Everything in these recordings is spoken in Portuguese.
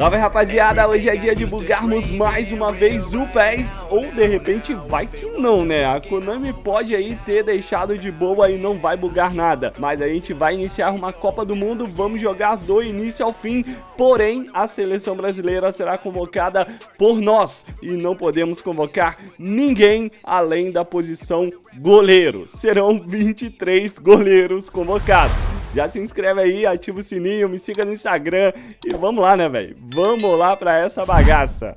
Salve rapaziada, hoje é dia de bugarmos mais uma vez o PES Ou de repente vai que não né, a Konami pode aí ter deixado de boa e não vai bugar nada Mas a gente vai iniciar uma Copa do Mundo, vamos jogar do início ao fim Porém, a seleção brasileira será convocada por nós E não podemos convocar ninguém além da posição goleiro Serão 23 goleiros convocados já se inscreve aí, ativa o sininho, me siga no Instagram e vamos lá, né, velho? Vamos lá pra essa bagaça.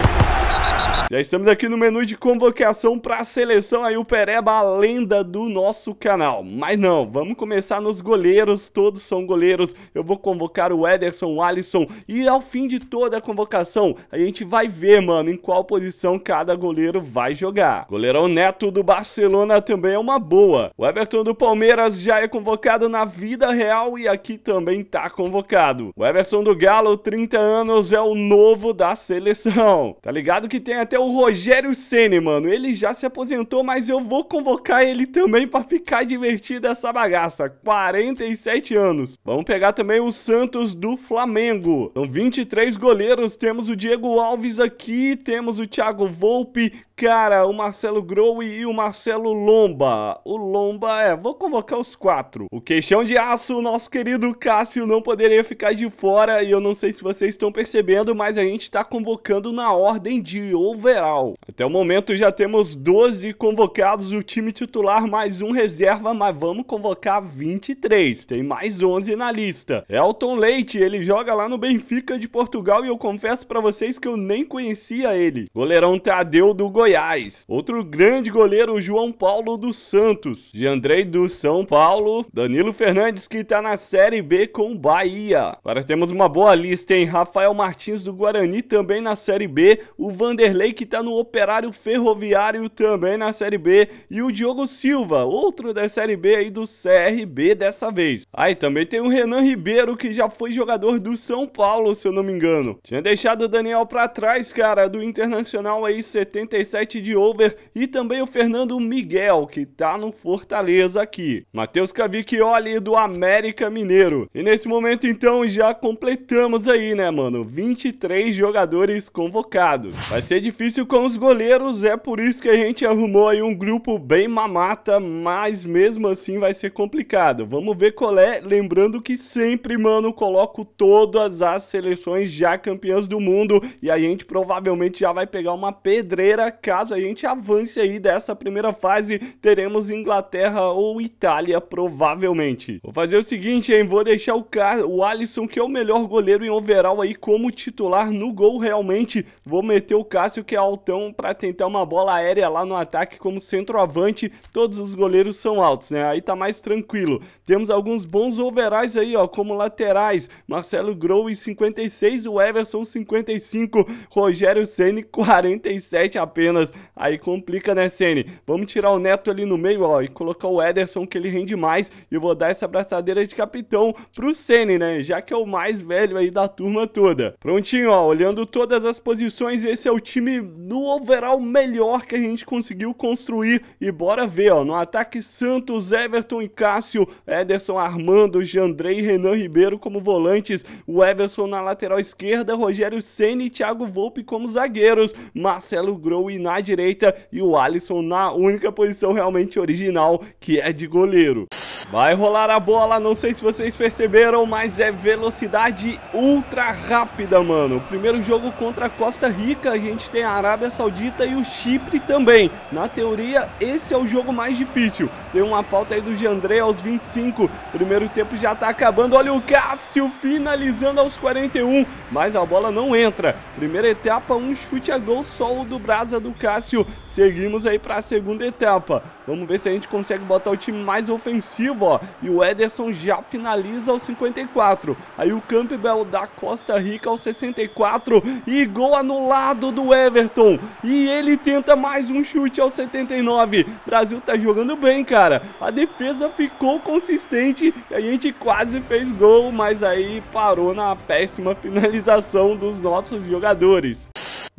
Já estamos aqui no menu de convocação para a seleção, aí o Pereba, a lenda do nosso canal. Mas não, vamos começar nos goleiros, todos são goleiros. Eu vou convocar o Ederson, o Alisson e ao fim de toda a convocação, a gente vai ver, mano, em qual posição cada goleiro vai jogar. Goleirão Neto do Barcelona também é uma boa. O Everton do Palmeiras já é convocado na vida real e aqui também tá convocado. O Everson do Galo, 30 anos, é o novo da seleção. Tá ligado que que tem até o Rogério Ceni, mano. Ele já se aposentou, mas eu vou convocar ele também para ficar divertida essa bagaça. 47 anos. Vamos pegar também o Santos do Flamengo. São 23 goleiros. Temos o Diego Alves aqui, temos o Thiago Volpe, Cara, o Marcelo Grou e o Marcelo Lomba. O Lomba, é, vou convocar os quatro. O queixão de aço, o nosso querido Cássio, não poderia ficar de fora. E eu não sei se vocês estão percebendo, mas a gente está convocando na ordem de overall. Até o momento já temos 12 convocados, o time titular mais um reserva, mas vamos convocar 23. Tem mais 11 na lista. Elton Leite, ele joga lá no Benfica de Portugal e eu confesso para vocês que eu nem conhecia ele. Goleirão Tadeu do goleiro Goiás. Outro grande goleiro, João Paulo do Santos. De Andrei do São Paulo. Danilo Fernandes, que tá na Série B com Bahia. Agora temos uma boa lista, hein? Rafael Martins do Guarani também na Série B. O Vanderlei, que tá no Operário Ferroviário também na Série B. E o Diogo Silva, outro da Série B aí do CRB dessa vez. Aí ah, também tem o Renan Ribeiro, que já foi jogador do São Paulo, se eu não me engano. Tinha deixado o Daniel pra trás, cara, do Internacional aí, 77 de over e também o Fernando Miguel, que tá no Fortaleza aqui. Matheus Cavicchioli do América Mineiro. E nesse momento então já completamos aí, né, mano? 23 jogadores convocados. Vai ser difícil com os goleiros, é por isso que a gente arrumou aí um grupo bem mamata, mas mesmo assim vai ser complicado. Vamos ver qual é, lembrando que sempre, mano, coloco todas as seleções já campeãs do mundo e a gente provavelmente já vai pegar uma pedreira caso a gente avance aí dessa primeira fase, teremos Inglaterra ou Itália, provavelmente. Vou fazer o seguinte, hein? Vou deixar o, Car o Alisson, que é o melhor goleiro em overall aí, como titular no gol realmente. Vou meter o Cássio, que é altão, para tentar uma bola aérea lá no ataque como centroavante. Todos os goleiros são altos, né? Aí tá mais tranquilo. Temos alguns bons overais aí, ó, como laterais. Marcelo Groi, 56, o Everson, 55, Rogério Ceni 47 apenas apenas. Aí complica, né, Sene? Vamos tirar o Neto ali no meio, ó, e colocar o Ederson, que ele rende mais. E vou dar essa abraçadeira de capitão pro Sene, né? Já que é o mais velho aí da turma toda. Prontinho, ó, olhando todas as posições, esse é o time no overall melhor que a gente conseguiu construir. E bora ver, ó, no ataque Santos, Everton e Cássio, Ederson, Armando, Jandrei e Renan Ribeiro como volantes, o Everson na lateral esquerda, Rogério Senna e Thiago Volpe como zagueiros, Marcelo Grou e na direita e o Alisson na única posição realmente original, que é de goleiro. Vai rolar a bola, não sei se vocês perceberam, mas é velocidade ultra rápida, mano. Primeiro jogo contra a Costa Rica, a gente tem a Arábia Saudita e o Chipre também. Na teoria, esse é o jogo mais difícil, tem uma falta aí do Giandré aos 25. Primeiro tempo já tá acabando. Olha o Cássio finalizando aos 41. Mas a bola não entra. Primeira etapa, um chute a gol só o do Brasa do Cássio. Seguimos aí para a segunda etapa. Vamos ver se a gente consegue botar o time mais ofensivo, ó. E o Ederson já finaliza aos 54. Aí o Campbell da Costa Rica aos 64. E gol anulado do Everton. E ele tenta mais um chute aos 79. Brasil tá jogando bem, cara cara. A defesa ficou consistente e a gente quase fez gol, mas aí parou na péssima finalização dos nossos jogadores.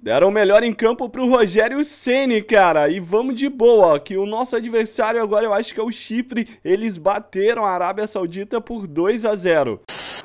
Deram o melhor em campo pro Rogério Ceni, cara. E vamos de boa, que o nosso adversário agora eu acho que é o Chipre. Eles bateram a Arábia Saudita por 2 a 0.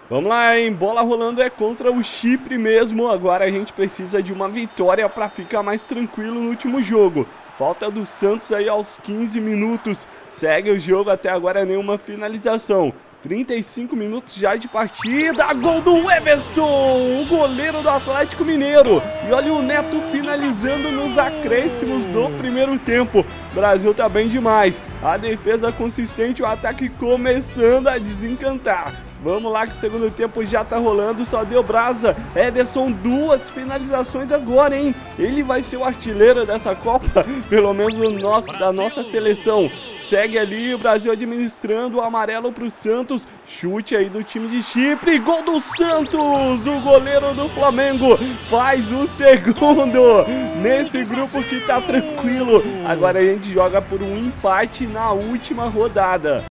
Vamos lá, hein? Bola rolando é contra o Chipre mesmo. Agora a gente precisa de uma vitória para ficar mais tranquilo no último jogo. Falta do Santos aí aos 15 minutos. Segue o jogo até agora nenhuma finalização. 35 minutos já de partida. Gol do Everson, o goleiro do Atlético Mineiro. E olha o Neto finalizando nos acréscimos do primeiro tempo. Brasil tá bem demais. A defesa consistente, o ataque começando a desencantar. Vamos lá que o segundo tempo já tá rolando, só deu brasa. Everson, duas finalizações agora, hein? Ele vai ser o artilheiro dessa Copa, pelo menos no, da nossa seleção. Segue ali o Brasil administrando o amarelo para o Santos. Chute aí do time de Chipre. Gol do Santos! O goleiro do Flamengo faz o segundo nesse grupo que tá tranquilo. Agora a gente joga por um empate na última rodada.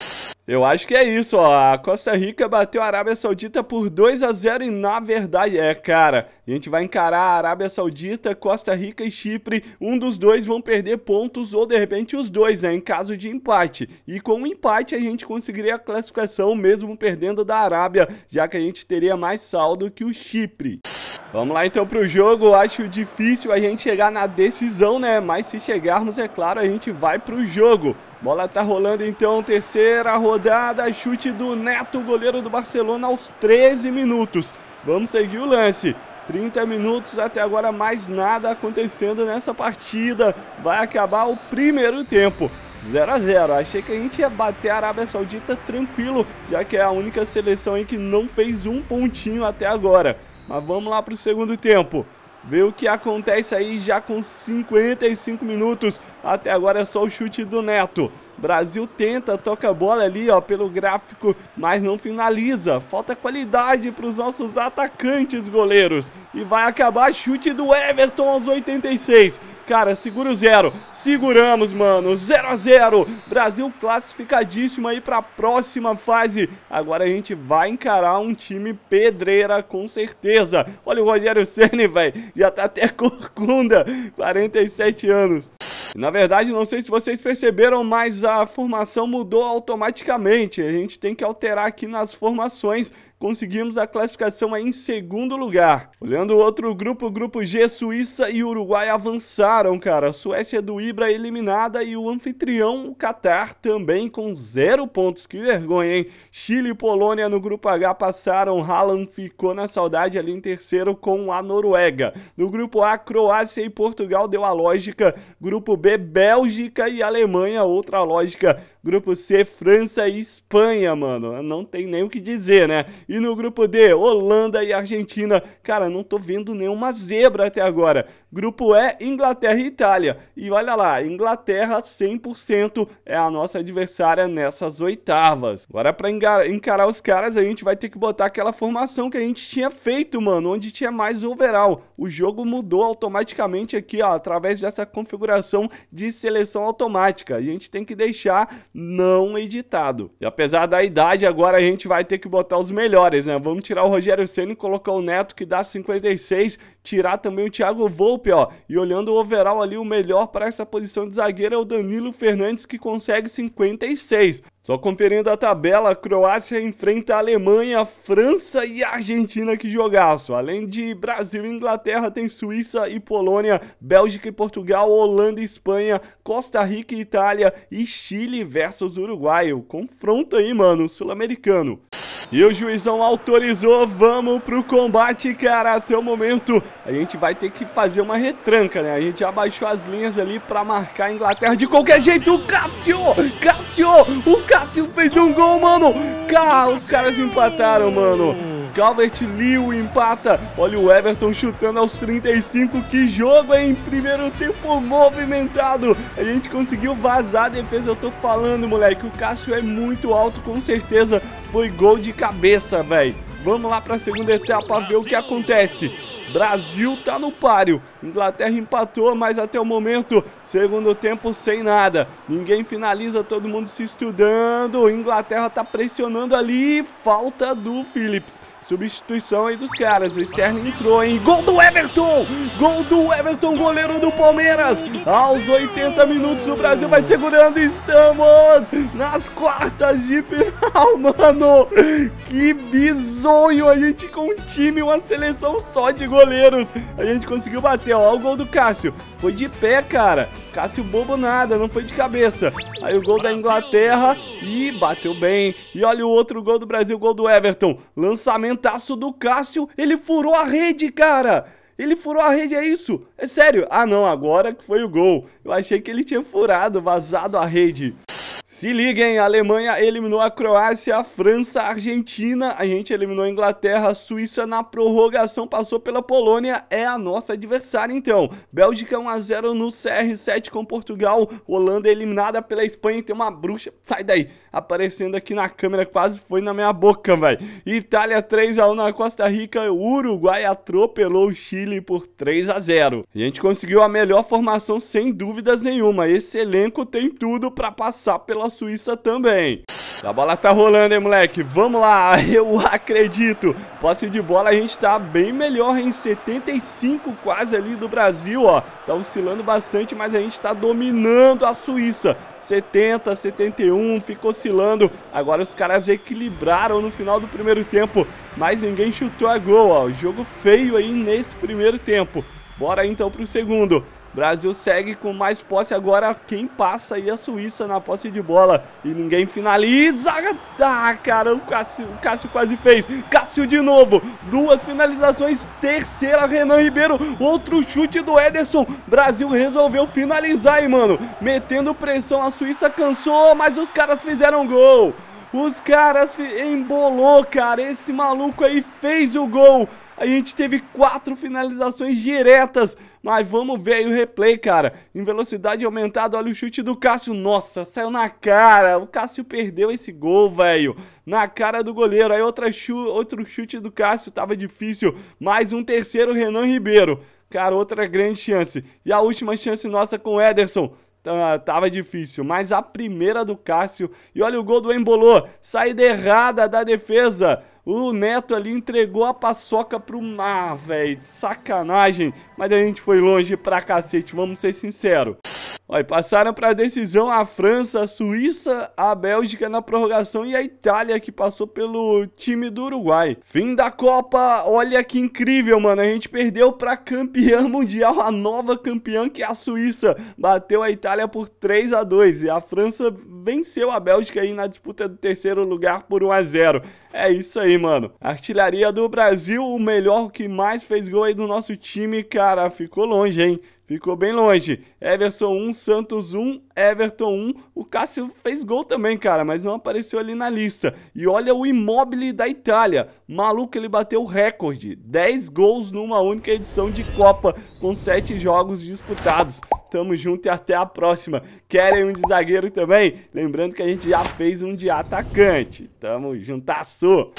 Eu acho que é isso, ó. A Costa Rica bateu a Arábia Saudita por 2 a 0 e na verdade é, cara. A gente vai encarar a Arábia Saudita, Costa Rica e Chipre. Um dos dois vão perder pontos ou de repente os dois, né, em caso de empate. E com o um empate a gente conseguiria a classificação mesmo perdendo da Arábia, já que a gente teria mais saldo que o Chipre. Vamos lá então pro jogo, acho difícil a gente chegar na decisão, né? Mas se chegarmos, é claro, a gente vai pro jogo. Bola tá rolando então, terceira rodada, chute do Neto, goleiro do Barcelona aos 13 minutos. Vamos seguir o lance. 30 minutos até agora mais nada acontecendo nessa partida. Vai acabar o primeiro tempo. 0 a 0. Achei que a gente ia bater a Arábia Saudita tranquilo, já que é a única seleção em que não fez um pontinho até agora. Mas vamos lá para o segundo tempo. Vê o que acontece aí já com 55 minutos. Até agora é só o chute do Neto. Brasil tenta, toca a bola ali, ó, pelo gráfico, mas não finaliza. Falta qualidade para os nossos atacantes goleiros. E vai acabar chute do Everton aos 86. Cara, segura o zero. Seguramos, mano. 0 a 0 Brasil classificadíssimo aí pra próxima fase. Agora a gente vai encarar um time pedreira, com certeza. Olha o Rogério Ceni, velho. Já tá até corcunda. 47 anos. Na verdade, não sei se vocês perceberam, mas a formação mudou automaticamente. A gente tem que alterar aqui nas formações conseguimos a classificação em segundo lugar. Olhando o outro grupo, o grupo G, Suíça e Uruguai avançaram, cara. A Suécia é do Ibra eliminada e o anfitrião, o Catar, também com zero pontos. Que vergonha, hein? Chile e Polônia no grupo H passaram. Haaland ficou na saudade ali em terceiro com a Noruega. No grupo A, Croácia e Portugal deu a lógica. Grupo B, Bélgica e Alemanha, outra lógica. Grupo C, França e Espanha, mano. Não tem nem o que dizer, né? E no grupo D, Holanda e Argentina. Cara, não tô vendo nenhuma zebra até agora. Grupo E, Inglaterra e Itália. E olha lá, Inglaterra 100% é a nossa adversária nessas oitavas. Agora para encarar os caras, a gente vai ter que botar aquela formação que a gente tinha feito, mano, onde tinha mais overall. O jogo mudou automaticamente aqui, ó, através dessa configuração de seleção automática. E a gente tem que deixar não editado. E apesar da idade, agora a gente vai ter que botar os melhores melhores, né? Vamos tirar o Rogério Senna e colocar o Neto, que dá 56, tirar também o Thiago Volpe, ó. E olhando o overall ali, o melhor para essa posição de zagueiro é o Danilo Fernandes, que consegue 56. Só conferindo a tabela, a Croácia enfrenta a Alemanha, França e Argentina que jogaço. Além de Brasil e Inglaterra, tem Suíça e Polônia, Bélgica e Portugal, Holanda e Espanha, Costa Rica e Itália e Chile versus Uruguai. O confronto aí, mano, sul-americano. E o juizão autorizou, vamos pro combate, cara. Até o momento a gente vai ter que fazer uma retranca, né? A gente abaixou as linhas ali pra marcar a Inglaterra. De qualquer jeito, o Cássio! Cássio! O Cássio fez um gol, mano! cá os caras empataram, mano calvert Liu empata. Olha o Everton chutando aos 35. Que jogo, hein? Primeiro tempo movimentado. A gente conseguiu vazar a defesa. Eu tô falando, moleque. O Cássio é muito alto, com certeza. Foi gol de cabeça, velho. Vamos lá pra segunda etapa ver o que acontece. Brasil tá no páreo. Inglaterra empatou, mas até o momento, segundo tempo sem nada. Ninguém finaliza, todo mundo se estudando. Inglaterra tá pressionando ali. Falta do Phillips. Substituição aí dos caras. O Sterling entrou, hein? Gol do Everton! Gol do Everton, goleiro do Palmeiras. Aos 80 minutos, o Brasil vai segurando. Estamos nas quartas de final, mano. Que bizonho! A gente com um time, uma seleção só de goleiros. A gente conseguiu bater, ó. O gol do Cássio. Foi de pé, cara. Cássio bobo nada, não foi de cabeça. Aí o gol da Inglaterra e bateu bem. E olha o outro gol do Brasil, gol do Everton. Lançamentaço do Cássio, ele furou a rede, cara. Ele furou a rede, é isso? É sério? Ah não, agora que foi o gol. Eu achei que ele tinha furado, vazado a rede. Se liguem, a Alemanha eliminou a Croácia, a França, a Argentina, a gente eliminou a Inglaterra, a Suíça na prorrogação passou pela Polônia, é a nossa adversária então. Bélgica 1x0 no CR7 com Portugal, Holanda eliminada pela Espanha, tem uma bruxa, sai daí aparecendo aqui na câmera, quase foi na minha boca, velho. Itália 3x1 na Costa Rica, Uruguai atropelou o Chile por 3x0. A, a gente conseguiu a melhor formação sem dúvidas nenhuma. Esse elenco tem tudo para passar pela Suíça também. A bola tá rolando, hein, moleque? Vamos lá, eu acredito. Posse de bola, a gente tá bem melhor em 75 quase ali do Brasil, ó. Tá oscilando bastante, mas a gente tá dominando a Suíça. 70, 71, fica oscilando. Agora os caras equilibraram no final do primeiro tempo, mas ninguém chutou a gol, ó. Jogo feio aí nesse primeiro tempo. Bora então pro segundo. Brasil segue com mais posse agora. Quem passa aí é a Suíça na posse de bola. E ninguém finaliza. Ah, cara, o Cássio, o Cássio quase fez. Cássio de novo. Duas finalizações. Terceira, Renan Ribeiro. Outro chute do Ederson. Brasil resolveu finalizar aí, mano. Metendo pressão. A Suíça cansou, mas os caras fizeram gol. Os caras embolou, cara. Esse maluco aí fez o gol. A gente teve quatro finalizações diretas. Mas vamos ver aí o replay, cara. Em velocidade aumentada, olha o chute do Cássio. Nossa, saiu na cara. O Cássio perdeu esse gol, velho. Na cara do goleiro. Aí outra chu outro chute do Cássio. Tava difícil. Mais um terceiro, Renan Ribeiro. Cara, outra grande chance. E a última chance nossa com o Ederson. Tá, tava difícil, mas a primeira do Cássio. E olha o gol do Embolô. Saída errada da defesa. O Neto ali entregou a paçoca pro mar, velho. Sacanagem. Mas a gente foi longe pra cacete, vamos ser sinceros. Olha, passaram para decisão a França, a Suíça, a Bélgica na prorrogação e a Itália que passou pelo time do Uruguai. Fim da Copa, olha que incrível, mano. A gente perdeu para campeã mundial, a nova campeã que é a Suíça. Bateu a Itália por 3 a 2 e a França venceu a Bélgica aí na disputa do terceiro lugar por 1 a 0. É isso aí, mano. Artilharia do Brasil, o melhor que mais fez gol aí do nosso time, cara. Ficou longe, hein? Ficou bem longe. Everson 1, Santos 1, Everton 1. O Cássio fez gol também, cara, mas não apareceu ali na lista. E olha o Immobile da Itália. Maluco, ele bateu o recorde. 10 gols numa única edição de Copa, com 7 jogos disputados. Tamo junto e até a próxima. Querem um de zagueiro também? Lembrando que a gente já fez um de atacante. Tamo juntasso!